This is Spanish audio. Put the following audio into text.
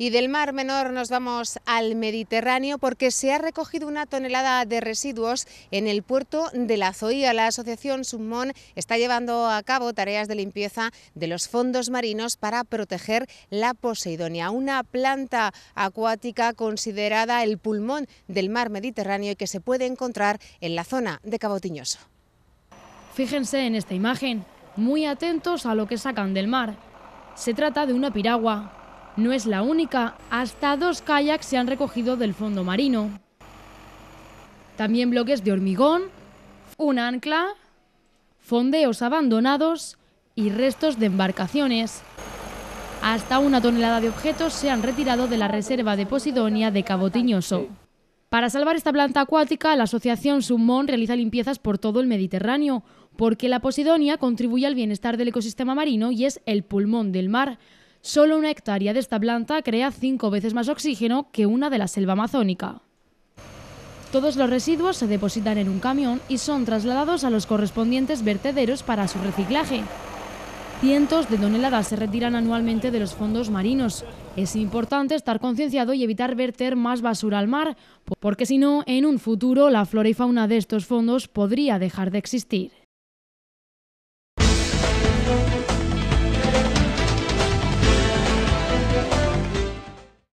Y del Mar Menor nos vamos al Mediterráneo porque se ha recogido una tonelada de residuos en el puerto de la Zoía. La asociación Summon está llevando a cabo tareas de limpieza de los fondos marinos para proteger la Poseidonia, una planta acuática considerada el pulmón del mar Mediterráneo y que se puede encontrar en la zona de Cabo Fíjense en esta imagen, muy atentos a lo que sacan del mar. Se trata de una piragua no es la única, hasta dos kayaks se han recogido del fondo marino. También bloques de hormigón, un ancla, fondeos abandonados y restos de embarcaciones. Hasta una tonelada de objetos se han retirado de la reserva de Posidonia de Cabo Tiñoso. Para salvar esta planta acuática, la asociación Summon realiza limpiezas por todo el Mediterráneo, porque la Posidonia contribuye al bienestar del ecosistema marino y es el pulmón del mar. Solo una hectárea de esta planta crea cinco veces más oxígeno que una de la selva amazónica. Todos los residuos se depositan en un camión y son trasladados a los correspondientes vertederos para su reciclaje. Cientos de toneladas se retiran anualmente de los fondos marinos. Es importante estar concienciado y evitar verter más basura al mar, porque si no, en un futuro la flora y fauna de estos fondos podría dejar de existir.